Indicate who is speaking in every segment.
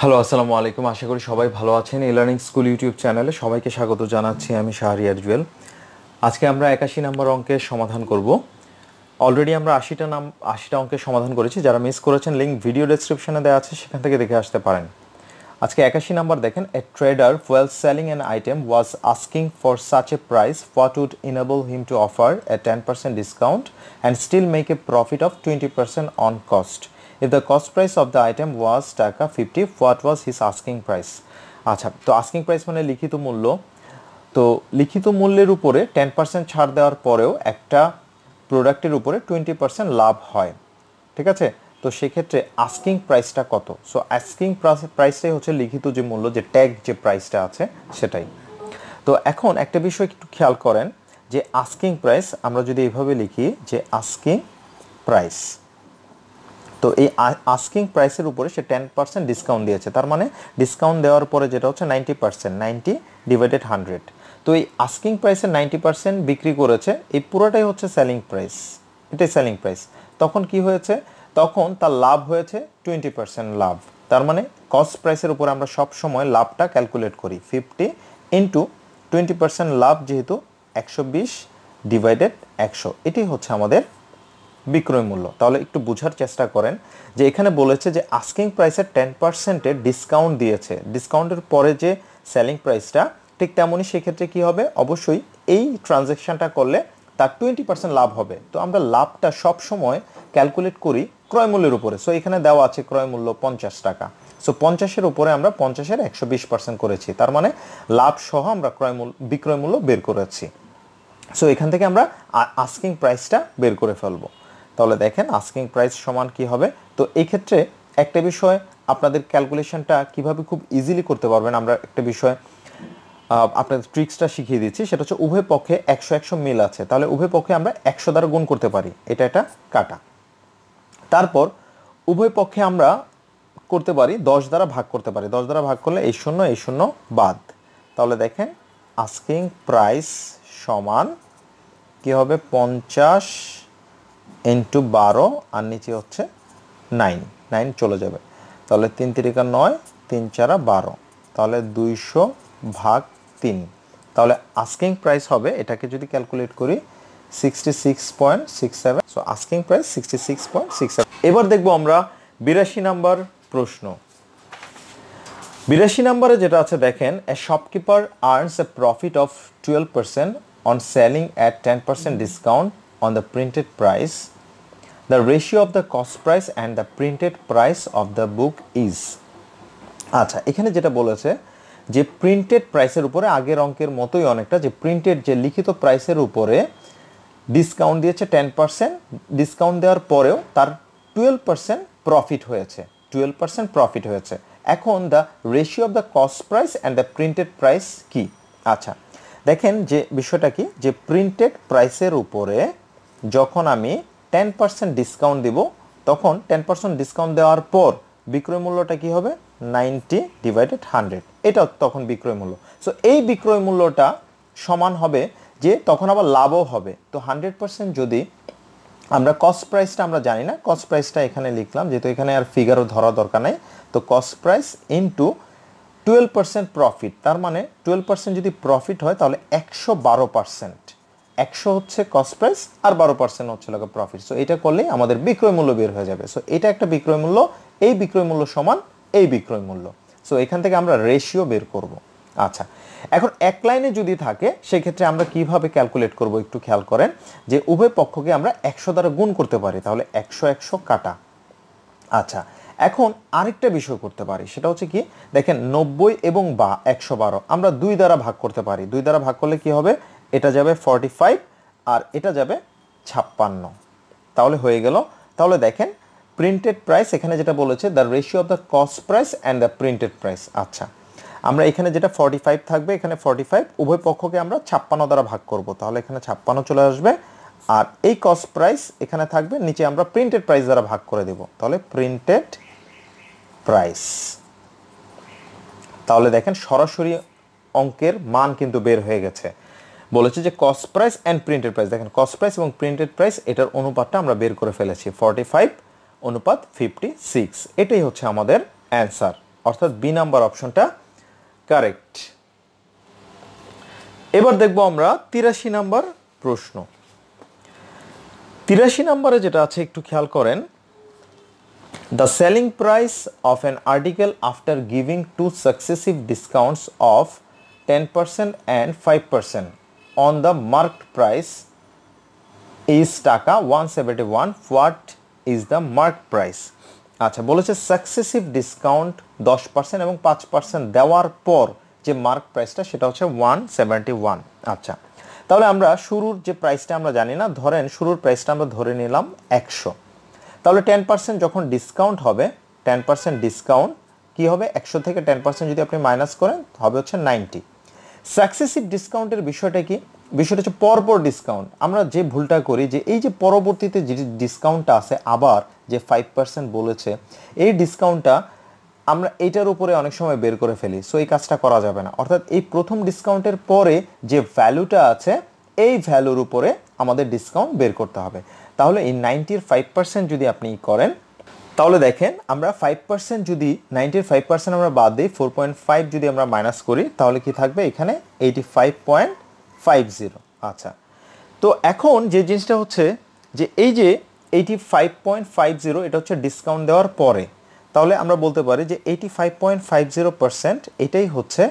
Speaker 1: hello আসসালামু আলাইকুম আশা করি সবাই ভালো আছেন ই লার্নিং স্কুল ইউটিউব চ্যানেলে সবাইকে স্বাগত জানাচ্ছি আমি শাহরিয়ার জুয়েল আজকে আমরা একাশি নাম্বার অঙ্কের সমাধান করব অলরেডি আমরা আশিটা নাম আশিটা অঙ্কের সমাধান করেছি যারা মিস করেছেন লিঙ্ক ভিডিও ডেসক্রিপশনে দেওয়া আছে সেখান থেকে দেখে আসতে পারেন আজকে একাশি নাম্বার দেখেন a trader while selling an item was asking for such a price what would enable him to offer a ten percent discount and still make a profit of twenty percent on cost if the cost price of the item was taka fifty what was his asking price আচ্ছা তো asking price মানে লিখিত মূল্য তো লিখিত মূল্যের উপরে ten percent ছাড় দেওয়ার পরেও একটা প্রোডাক্টের উপরে টোয়েন্টি পার্সেন্ট লাভ হয় ঠিক আছে তো সেক্ষেত্রে আস্কিং প্রাইসটা কত সো আস্কিং প্রাইসটাই হচ্ছে লিখিত যে মূল্য যে ট্যাগ যে প্রাইসটা আছে সেটাই তো এখন একটা বিষয় একটু খেয়াল করেন যে আস্কিং প্রাইস আমরা যদি এভাবে লিখি যে আস্কিং প্রাইস তো এই আস্কিং প্রাইসের উপরে সে টেন পার্সেন্ট ডিসকাউন্ট দিয়েছে তার মানে ডিসকাউন্ট দেওয়ার পরে যেটা হচ্ছে ninety percent ninety divided hundred তো এই আস্কিং প্রাইসে নাইনটি পার্সেন্ট বিক্রি করেছে এই পুরোটাই হচ্ছে সেলিং প্রাইস এটাই সেলিং প্রাইস তখন কি হয়েছে তখন তার লাভ হয়েছে টোয়েন্টি পার্সেন্ট লাভ তার মানে কস্ট প্রাইসের উপরে আমরা সব সময় লাভটা ক্যালকুলেট করি ফিফটি ইন্টু টোয়েন্টি পার্সেন্ট লাভ যেহেতু একশো বিশ ডিভাইডেড একশো এটি হচ্ছে আমাদের বিক্রয় মূল্য তাহলে একটু বোঝার চেষ্টা করেন যে এখানে বলেছে যে আস্কিং প্রাইসের টেন পার্সেন্টের ডিসকাউন্ট দিয়েছে ডিসকাউন্টের পরে যে সেলিং প্রাইসটা ঠিক তেমনই সেক্ষেত্রে কী হবে অবশ্যই এই ট্রানজ্যাকশানটা করলে তার টোয়েন্টি পার্সেন্ট লাভ হবে তো আমরা লাভটা সব সময় ক্যালকুলেট করি ক্রয়মূল্যের উপরে সো এখানে দেওয়া আছে ক্রয়মূল্য পঞ্চাশ টাকা সো পঞ্চাশের উপরে আমরা পঞ্চাশের একশো বিশ পার্সেন্ট করেছি তার মানে লাভ সহ আমরা ক্রয়মূল্য বিক্রয়মূল্য বের করেছি সো এখান থেকে আমরা আস্কিং প্রাইসটা বের করে ফেলবো তাহলে দেখেন আস্কিং প্রাইস সমান কি হবে তো এই ক্ষেত্রে একটা বিষয় আপনাদের ক্যালকুলেশনটা কিভাবে খুব ইজিলি করতে পারবেন আমরা একটা বিষয় আপনাদের ট্রিক্সটা শিখিয়ে দিচ্ছি সেটা হচ্ছে উভয় পক্ষে একশো একশো মিল আছে তাহলে উভয় পক্ষে আমরা একশো দ্বারা গুণ করতে পারি এটা একটা কাটা তারপর উভয় পক্ষে আমরা করতে পারি দশ দ্বারা ভাগ করতে পারি দশ দ্বারা ভাগ করলে এই শূন্য এই শূন্য বাদ তাহলে দেখেন আস্কিং প্রাইস সমান কী হবে পঞ্চাশ ইন্টু বারো আর নিচে হচ্ছে নাইন নাইন চলে যাবে তাহলে তিন তিরিকা নয় তিন চারা বারো তাহলে দুইশো ভাগ তিন তাহলে আস্কিং প্রাইস হবে এটাকে যদি ক্যালকুলেট করি sixty six point six seven so asking price sixty six point six seven এবার দেখবো আমরা বিরাশি নাম্বার প্রশ্ন বিরাশি নাম্বারে যেটা আছে দেখেন a shopkeeper earns a profit of twelve percent on selling at ten percent discount on the printed price The ratio of the cost price and the printed price of the book is আচ্ছা এখানে যেটা বলেছে যে printed প্রাইসের উপরে আগের অঙ্কের মতোই অনেকটা যে প্রিন্টেড যে লিখিত প্রাইসের উপরে ডিসকাউন্ট দিয়েছে টেন পার্সেন্ট ডিসকাউন্ট দেওয়ার পরেও তার টুয়েলভ পার্সেন্ট প্রফিট হয়েছে টুয়েলভ পার্সেন্ট প্রফিট হয়েছে এখন the ratio of the cost price and the printed price কি আচ্ছা দেখেন যে বিষয়টা কি যে প্রিন্টেড প্রাইসের উপরে যখন আমি টেন পার্সেন্ট ডিসকাউন্ট দিব তখন টেন পার্সেন্ট ডিসকাউন্ট দেওয়ার পর বিক্রয় মূল্যটা কী হবে নাইনটি ডিভাইডেড হান্ড্রেড এটা তখন বিক্রয় মূল্য সো এই বিক্রয় মূল্যটা সমান হবে যে তখন আবার লাভও হবে তো হান্ড্রেড পার্সেন্ট যদি আমরা কস্ট প্রাইসটা আমরা জানি না কস্ট প্রাইসটা এখানে লিখলাম যেহেতু এখানে আর ফিগারও ধরা দরকার নাই তো cost price into twelve percent profit তার মানে টুয়েলভ পার্সেন্ট যদি প্রফিট হয় তাহলে একশো বারো পার্সেন্ট একশো হচ্ছে কস্ট প্রাইস আর বারো পার্সেন্ট হচ্ছে লাগে প্রফিট সো এটা করলেই আমাদের বিক্রয় মূল্য বের হয়ে যাবে সো এটা একটা বিক্রয় মূল্য এই বিক্রয় মূল্য সমান এই বিক্রয় মূল্য সো এখান থেকে আমরা রেশিও বের করব আচ্ছা এখন এক লাইনে যদি থাকে সেক্ষেত্রে আমরা কিভাবে ক্যালকুলেট করব একটু খেয়াল করেন যে উভয় পক্ষকে আমরা একশো দ্বারা গুণ করতে পারি তাহলে একশো একশো কাটা আচ্ছা এখন আরেকটা বিষয় করতে পারি সেটা হচ্ছে কি দেখেন নব্বই এবং বা একশো বারো আমরা দুই দ্বারা ভাগ করতে পারি দুই দ্বারা ভাগ করলে কি হবে এটা যাবে ফর্টি ফাইভ আর এটা যাবে ছাপ্পান্ন তাহলে হয়ে গেল তাহলে দেখেন প্রিন্টেড প্রাইস এখানে যেটা বলেছে the ratio of the cost price and the printed price আচ্ছা আমরা এখানে যেটা ফর্টি ফাইভ থাকবে এখানে ফর্টি ফাইভ উভয় পক্ষকে আমরা ছাপ্পান্ন দ্বারা ভাগ করব তাহলে এখানে ছাপ্পান্ন চলে আসবে আর এই কস্ট প্রাইস এখানে থাকবে নিচে আমরা প্রিন্টেড প্রাইস দ্বারা ভাগ করে দেব তাহলে প্রিন্টেড প্রাইস তাহলে দেখেন সরাসরি অঙ্কের মান কিন্তু বের হয়ে গেছে বলেছে যে cost price and printed price দেখেন কস্ট প্রাইস এবং প্রিন্টেড প্রাইস এটার অনুপাতটা আমরা বের করে ফেলেছি ফর্টি ফাইভ অনুপাত ফিফটি সিক্স এটাই হচ্ছে আমাদের অ্যান্সার অর্থাৎ বি নাম্বার অপশনটা কারেক্ট এবার দেখব আমরা তিরাশি নাম্বার প্রশ্ন তিরাশি নাম্বারে যেটা আছে একটু খেয়াল করেন the selling price of an article after giving two successive discounts of ten percent and five percent on the marked price is taka 171 what is the marked price আচ্ছা বলেছে সাকসেসিভ ডিসকাউন্ট দশ পার্সেন্ট এবং পাঁচ percent দেওয়ার পর যে mark প্রাইসটা সেটা হচ্ছে ওয়ান সেভেন্টি ওয়ান আচ্ছা তাহলে আমরা শুরুর যে প্রাইসটা আমরা জানি না ধরেন শুরুর প্রাইসটা আমরা ধরে নিলাম একশো তাহলে টেন পার্সেন্ট যখন ডিসকাউন্ট হবে টেন পার্সেন্ট ডিসকাউন্ট কী হবে একশো থেকে টেন পার্সেন্ট যদি আপনি মাইনাস করেন হবে হচ্ছে নাইনটি সাকসেসিভ ডিসকাউন্টের বিষয়টা কি বিষয়টা হচ্ছে পরপর ডিসকাউন্ট আমরা যে ভুলটা করি যে এই যে পরবর্তীতে যে ডিসকাউন্টটা আছে আবার যে ফাইভ পার্সেন্ট বলেছে এই ডিসকাউন্টটা আমরা এটার উপরে অনেক সময় বের করে ফেলি সো এই কাজটা করা যাবে না অর্থাৎ এই প্রথম ডিসকাউন্টের পরে যে ভ্যালুটা আছে এই ভ্যালুর উপরে আমাদের ডিসকাউন্ট বের করতে হবে তাহলে এই নাইনটির ফাইভ পার্সেন্ট যদি আপনি করেন তাহলে দেখেন আমরা ফাইভ পার্সেন্ট যদি নাইনটির ফাইভ পার্সেন্ট আমরা বাদ দিই ফোর পয়েন্ট ফাইভ যদি আমরা মাইনাস করি তাহলে কি থাকবে এখানে eighty five point five zero আচ্ছা তো এখন যে জিনিসটা হচ্ছে যে এই যে eighty five point five zero এটা হচ্ছে ডিসকাউন্ট দেওয়ার পরে তাহলে আমরা বলতে পারি যে eighty five point five zero percent এটাই হচ্ছে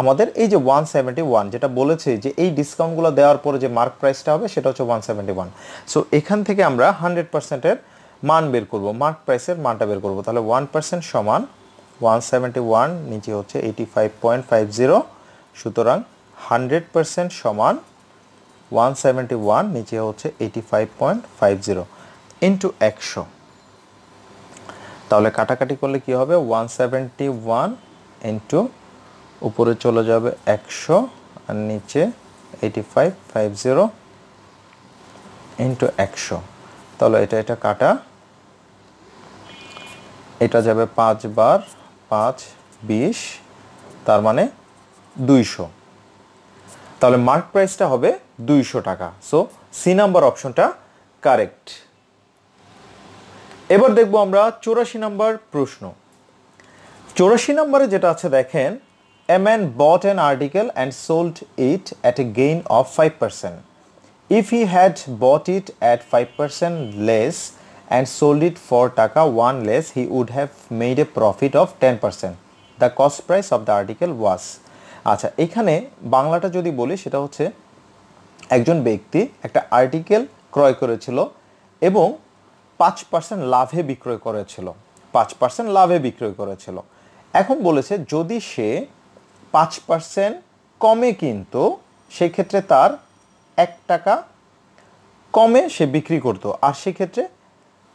Speaker 1: আমাদের এই যে ওয়ান সেভেন্টি ওয়ান যেটা বলেছে যে এই ডিসকাউন্টগুলো দেওয়ার পরে যে মার্ক প্রাইসটা হবে সেটা হচ্ছে ওয়ান সেভেন্টি ওয়ান সো এখান থেকে আমরা হান্ড্রেড পার্সেন্টের মান বের করব মার্ক প্রাইসের মানটা বের করব তাহলে ওয়ান পার্সেন্ট সমান ওয়ান সেভেন্টি ওয়ান নিচে হচ্ছে eighty five point five zero সুতরাং হান্ড্রেড পার্সেন্ট সমান ওয়ান সেভেন্টি ওয়ান নিচে হচ্ছে eighty five point five zero into একশো তাহলে কাটাকাটি করলে কি হবে ওয়ান সেভেন্টি ওয়ান ইন্টু উপরে চলে যাবে একশো আর নিচে eighty five five zero into একশো তাহলে এটা এটা কাটা এটা যাবে পাঁচ বার পাঁচ বিশ তার মানে দুইশো তাহলে মার্ক প্রাইসটা হবে দুইশো টাকা সো সি নাম্বার অপশনটা কারেক্ট এবার দেখব আমরা চৌরাশি নাম্বার প্রশ্ন চৌরাশি নাম্বারে যেটা আছে দেখেন bought an article and sold it at a gain a five percent if he had bought it at five percent less and sold it for taka 1 less he would have made a profit of 10% the cost price of the article was আচ্ছা এখানে বাংলাটা যদি বলি সেটা হচ্ছে একজন ব্যক্তি একটা আর্টিকেল ক্রয় করেছিল এবং পাঁচ পার্সেন্ট লাভে বিক্রয় করেছিল পাঁচ পার্সেন্ট লাভে বিক্রয় করেছিল এখন বলেছে যদি সে পাঁচ পার্সেন্ট কমে কিন্তু সেক্ষেত্রে তার এক টাকা কমে সে বিক্রি করতো আর সেক্ষেত্রে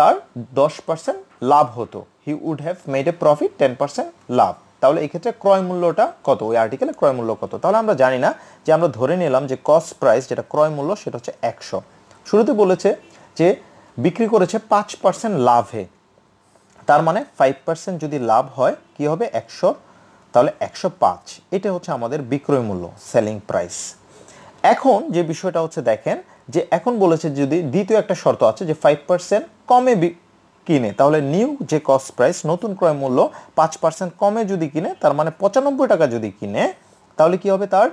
Speaker 1: তার দশ পার্সেন্ট লাভ হতো he would have made a profit ten percent লাভ তাহলে এক্ষেত্রে ক্রয় মূল্যটা কত ওই আর্টিকেলের ক্রয় মূল্য কত তাহলে আমরা জানি না যে আমরা ধরে নিলাম যে কস্ট প্রাইস যেটা ক্রয় মূল্য সেটা হচ্ছে একশো শুরুতে বলেছে যে বিক্রি করেছে পাঁচ পার্সেন্ট লাভে তার মানে ফাইভ পার্সেন্ট যদি লাভ হয় কি হবে একশো তাহলে একশো পাঁচ এটা হচ্ছে আমাদের বিক্রয় মূল্য সেলিং প্রাইস এখন যে বিষয়টা হচ্ছে দেখেন যে এখন বলেছে যদি দ্বিতীয় একটা শর্ত আছে যে ফাইভ পার্সেন্ট কমে কিনে তাহলে নিউ যে কস্ট প্রাইস নতুন ক্রয় মূল্য পাঁচ পার্সেন্ট কমে যদি কিনে তার মানে পঁচানব্বই টাকা যদি কিনে তাহলে কি হবে তার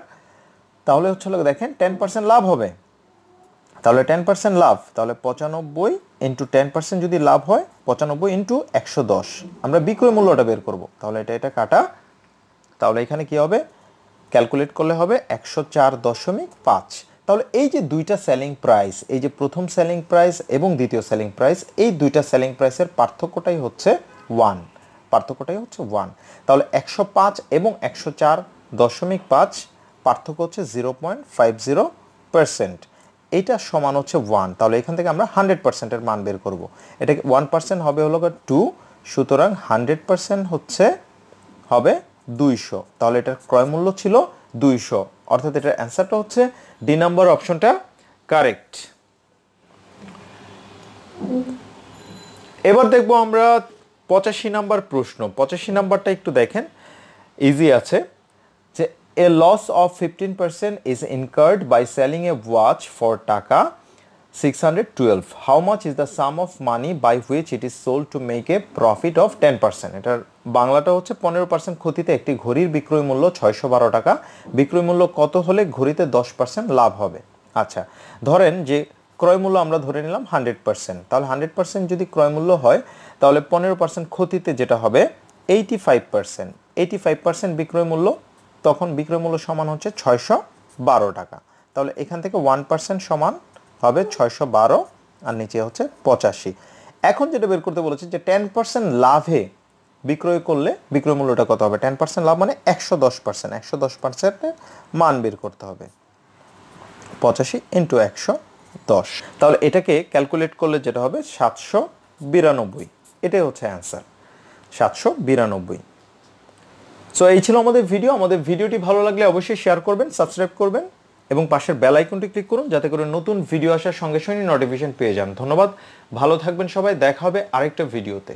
Speaker 1: তাহলে হচ্ছে দেখেন টেন পার্সেন্ট লাভ হবে তাহলে টেন পার্সেন্ট লাভ তাহলে পঁচানব্বই ইন্টু টেন পার্সেন্ট যদি লাভ হয় পঁচানব্বই ইন্টু একশো দশ আমরা বিক্রয় মূল্যটা বের করব তাহলে এটা এটা কাটা তাহলে এখানে কি হবে ক্যালকুলেট করলে হবে একশো চার দশমিক পাঁচ তাহলে এই যে দুইটা সেলিং প্রাইস এই যে প্রথম সেলিং প্রাইস এবং দ্বিতীয় সেলিং প্রাইস এই দুইটা সেলিং প্রাইসের পার্থক্যটাই হচ্ছে ওয়ান পার্থক্যটাই হচ্ছে ওয়ান তাহলে একশো পাঁচ এবং একশো চার দশমিক পাঁচ পার্থক্য হচ্ছে zero point five zero percent এটা সমান হচ্ছে ওয়ান তাহলে এখান থেকে আমরা হান্ড্রেড পার্সেন্টের মান বের করব এটাকে ওয়ান পার্সেন্ট হবে হলো টু সুতরাং হান্ড্রেড পার্সেন্ট হচ্ছে হবে দুইশো তাহলে এটার ক্রয় মূল্য ছিল দুইশো অর্থাৎ এটার অ্যান্সারটা হচ্ছে ডি নাম্বার অপশনটা কারেক্ট এবার দেখব আমরা পঁচাশি নাম্বার প্রশ্ন পঁচাশি নাম্বারটা একটু দেখেন ইজি আছে যে a loss of fifteen percent is incurred by selling a watch for taka 612 how much is the sum of money by which it is sold to make a profit of 10% এটার বাংলাটা হচ্ছে 15% ক্ষতিতে একটি ঘড়ির বিক্রয় মূল্য 612 টাকা বিক্রয় মূল্য কত হলে ঘড়িতে 10% লাভ হবে আচ্ছা ধরেন যে ক্রয় মূল্য আমরা ধরে নিলাম 100% তাহলে 100% যদি ক্রয় মূল্য হয় তাহলে 15% ক্ষতিতে যেটা হবে 85% 85% বিক্রয় মূল্য তখন বিক্রয় মূল্য সমান হচ্ছে 612 টাকা তাহলে এখান থেকে 1% সমান হবে ছয়শো বারো আর নিচে হচ্ছে পঁচাশি এখন যেটা বের করতে বলেছে যে টেন পার্সেন্ট লাভে বিক্রয় করলে বিক্রয় মূল্যটা কত হবে টেন পার্সেন্ট লাভ মানে একশো দশ পার্সেন্ট একশো দশ পার্সেন্ট মান বের করতে হবে পঁচাশি ইন্টু একশো দশ তাহলে এটাকে ক্যালকুলেট করলে যেটা হবে সাতশো বিরানব্বই এটাই হচ্ছে অ্যান্সার সাতশো বিরানব্বই সো এই ছিল আমাদের ভিডিও আমাদের ভিডিওটি ভালো লাগলে অবশ্যই শেয়ার করবেন সাবস্ক্রাইব করবেন এবং পাশের বেল আইকনটি ক্লিক করুন যাতে করে নতুন ভিডিও আসার সঙ্গে সঙ্গে নোটিফিকেশন পেয়ে যান ধন্যবাদ ভালো থাকবেন সবাই দেখা হবে আরেকটা ভিডিওতে